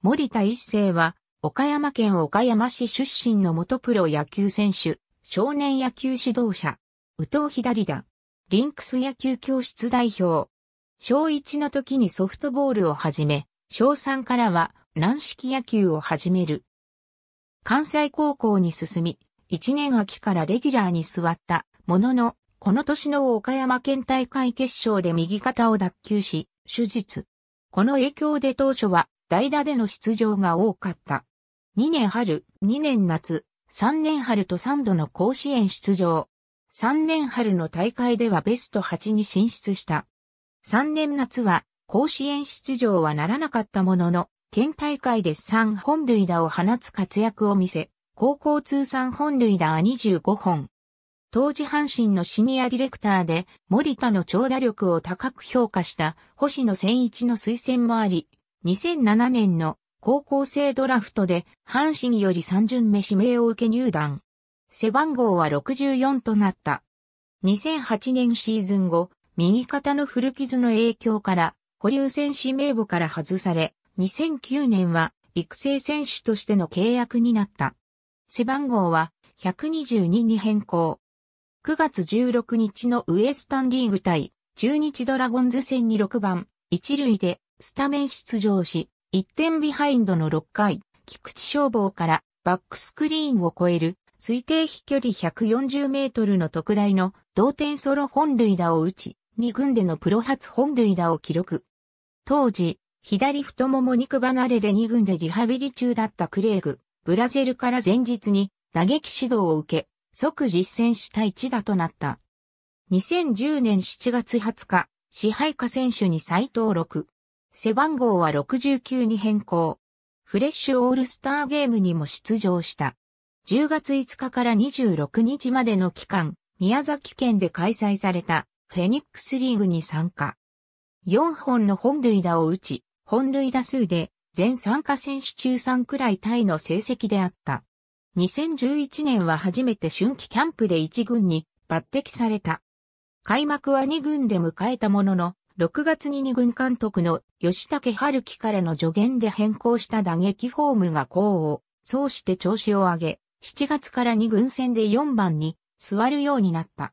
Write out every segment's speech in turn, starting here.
森田一世は、岡山県岡山市出身の元プロ野球選手、少年野球指導者、宇藤左だ。リンクス野球教室代表。小1の時にソフトボールを始め、小3からは軟式野球を始める。関西高校に進み、1年秋からレギュラーに座ったものの、この年の岡山県大会決勝で右肩を脱臼し、手術。この影響で当初は代打での出場が多かった。2年春、2年夏、3年春と3度の甲子園出場。3年春の大会ではベスト8に進出した。3年夏は甲子園出場はならなかったものの、県大会で3本塁打を放つ活躍を見せ、高校通算本塁打は25本。当時阪神のシニアディレクターで森田の長打力を高く評価した星野千一の推薦もあり、2007年の高校生ドラフトで阪神より3巡目指名を受け入団。背番号は64となった。2008年シーズン後、右肩の古傷の影響から保留選手名簿から外され、2009年は育成選手としての契約になった。背番号は122に変更。9月16日のウエスタンリーグ対中日ドラゴンズ戦に6番、1塁でスタメン出場し、1点ビハインドの6回、菊池消防からバックスクリーンを超える推定飛距離140メートルの特大の同点ソロ本塁打を打ち、2軍でのプロ初本塁打を記録。当時、左太もも肉離れで2軍でリハビリ中だったクレイグ、ブラジルから前日に打撃指導を受け、即実践した一打となった。2010年7月20日、支配下選手に再登録。背番号は69に変更。フレッシュオールスターゲームにも出場した。10月5日から26日までの期間、宮崎県で開催されたフェニックスリーグに参加。4本の本塁打を打ち、本塁打数で全参加選手中3くらいタイの成績であった。2011年は初めて春季キャンプで1軍に抜擢された。開幕は2軍で迎えたものの、6月に2軍監督の吉武春樹からの助言で変更した打撃フォームが功をうして調子を上げ、7月から2軍戦で4番に座るようになった。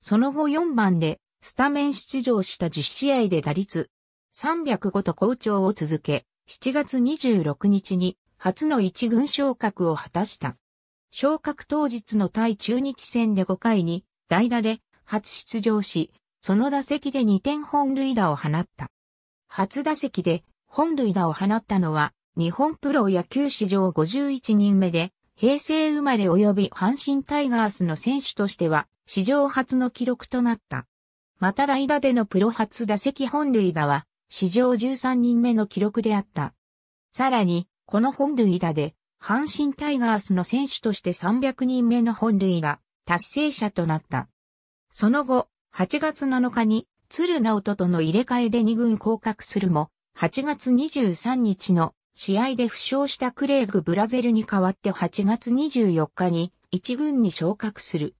その後4番でスタメン出場した10試合で打率305と好調を続け、7月26日に初の1軍昇格を果たした。昇格当日の対中日戦で5回に代打で初出場し、その打席で2点本塁打を放った。初打席で本塁打を放ったのは、日本プロ野球史上51人目で、平成生まれ及び阪神タイガースの選手としては、史上初の記録となった。また代打でのプロ初打席本塁打は、史上13人目の記録であった。さらに、この本塁打で、阪神タイガースの選手として300人目の本塁打、達成者となった。その後、8月7日に鶴直人との入れ替えで2軍降格するも、8月23日の試合で負傷したクレイグ・ブラゼルに代わって8月24日に1軍に昇格する。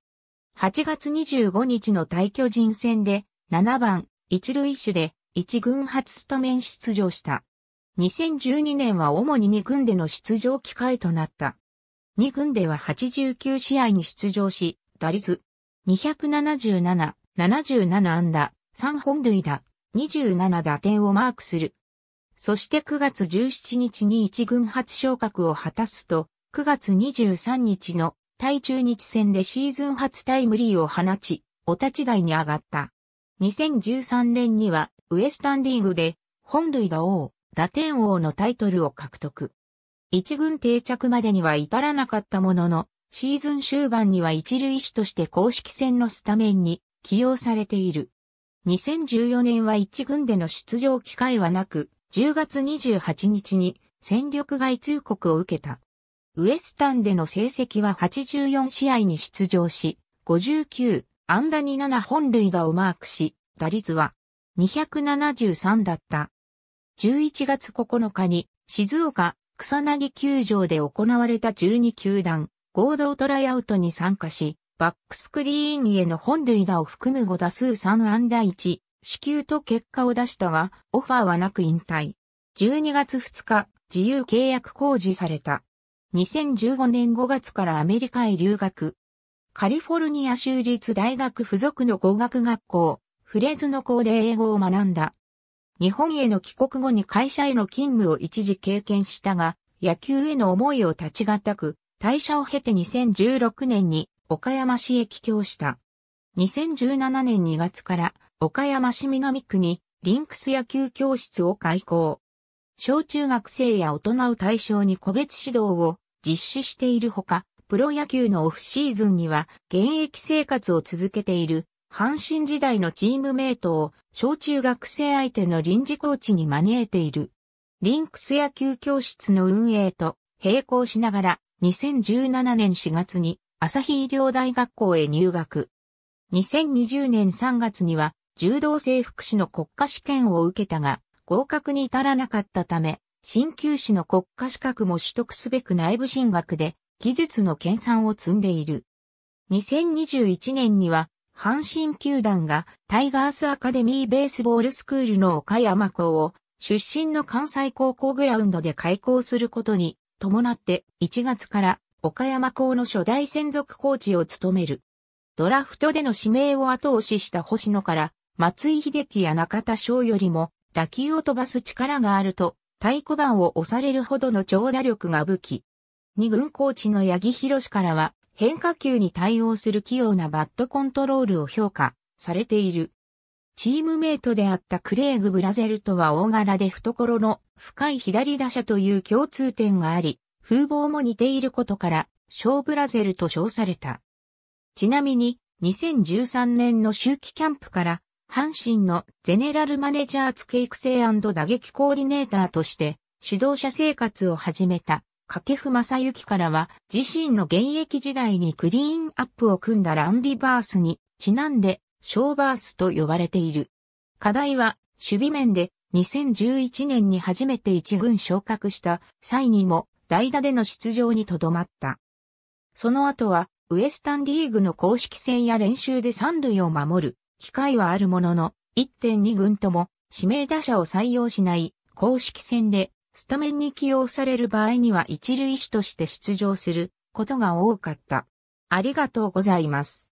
8月25日の対巨人戦で7番一塁手で1軍初スタメン出場した。2012年は主に2軍での出場機会となった。2軍では89試合に出場し、打率277、77安打、3本塁打、27打点をマークする。そして9月17日に一軍初昇格を果たすと、9月23日の対中日戦でシーズン初タイムリーを放ち、お立ち台に上がった。2013年にはウエスタンリーグで本塁打王、打点王のタイトルを獲得。一軍定着までには至らなかったものの、シーズン終盤には一塁手として公式戦のスタメンに起用されている。2014年は1軍での出場機会はなく、10月28日に戦力外通告を受けた。ウエスタンでの成績は84試合に出場し、59、安打に7本塁打をマークし、打率は273だった。11月9日に静岡草薙球場で行われた12球団合同トライアウトに参加し、バックスクリーンへの本塁打を含む5打数3安打1、死球と結果を出したが、オファーはなく引退。12月2日、自由契約公示された。2015年5月からアメリカへ留学。カリフォルニア州立大学附属の語学学校、フレズの校で英語を学んだ。日本への帰国後に会社への勤務を一時経験したが、野球への思いを立ちがたく、退社を経て2016年に岡山市駅教郷した。2017年2月から岡山市南区にリンクス野球教室を開校。小中学生や大人を対象に個別指導を実施しているほか、プロ野球のオフシーズンには現役生活を続けている阪神時代のチームメイトを小中学生相手の臨時コーチに招いている。リンクス野球教室の運営と並行しながら2017年4月に朝日医療大学校へ入学。2020年3月には柔道整復師の国家試験を受けたが、合格に至らなかったため、新旧師の国家資格も取得すべく内部進学で技術の研鑽を積んでいる。2021年には、阪神球団がタイガースアカデミーベースボールスクールの岡山校を出身の関西高校グラウンドで開校することに伴って1月から岡山校の初代専属コーチを務める。ドラフトでの指名を後押しした星野から、松井秀喜や中田翔よりも打球を飛ばす力があると、太鼓判を押されるほどの長打力が武器。二軍コーチの八木博からは、変化球に対応する器用なバットコントロールを評価されている。チームメイトであったクレーグ・ブラゼルとは大柄で懐の深い左打者という共通点があり、風貌も似ていることから、ショーブラゼルと称された。ちなみに、2013年の秋季キャンプから、阪神のゼネラルマネジャー付育成打撃コーディネーターとして、指導者生活を始めた、掛布正幸からは、自身の現役時代にクリーンアップを組んだランディバースに、ちなんで、ショーバースと呼ばれている。課題は、守備面で、2011年に初めて一軍昇格した際にも、代打での出場にとどまった。その後は、ウエスタンリーグの公式戦や練習で三塁を守る機会はあるものの、1.2軍とも指名打者を採用しない公式戦でスタメンに起用される場合には一塁手として出場することが多かった。ありがとうございます。